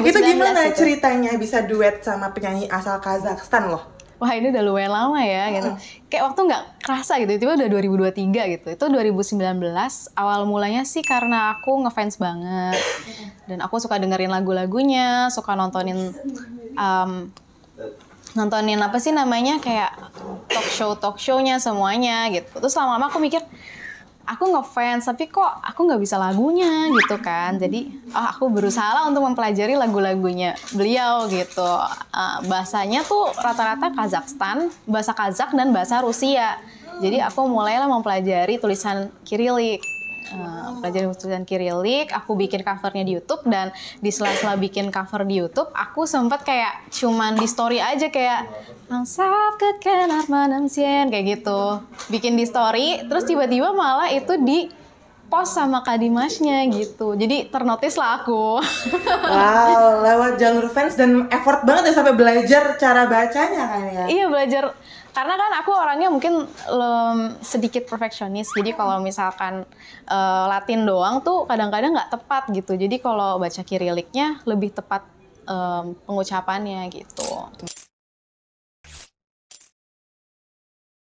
itu gimana itu. ceritanya bisa duet sama penyanyi asal Kazakhstan loh? Wah ini udah lumayan lama ya gitu. Kayak waktu nggak kerasa gitu, itu udah 2023 gitu. Itu 2019 awal mulanya sih karena aku ngefans banget dan aku suka dengerin lagu-lagunya, suka nontonin um, nontonin apa sih namanya kayak talk show talk show-nya semuanya gitu. Terus lama-lama aku mikir aku ngefans tapi kok aku nggak bisa lagunya gitu kan jadi oh, aku berusaha lah untuk mempelajari lagu-lagunya beliau gitu uh, bahasanya tuh rata-rata Kazakhstan bahasa Kazakh dan bahasa Rusia jadi aku mulailah mempelajari tulisan Kirilik Uh, eh, pelajari musik dan kirilik, aku bikin covernya di YouTube dan di sela-sela bikin cover di YouTube, aku sempat kayak cuman di story aja kayak langsap ke kenar kayak gitu, bikin di story, terus tiba-tiba malah itu di post sama Kak Dimasnya gitu. Jadi ternotis lah aku. wow, lewat jalur fans dan effort banget ya sampai belajar cara bacanya kan ya. Iya, belajar karena kan aku orangnya mungkin um, sedikit perfeksionis jadi kalau misalkan uh, Latin doang tuh kadang-kadang nggak -kadang tepat gitu jadi kalau baca kiriliknya lebih tepat um, pengucapannya gitu.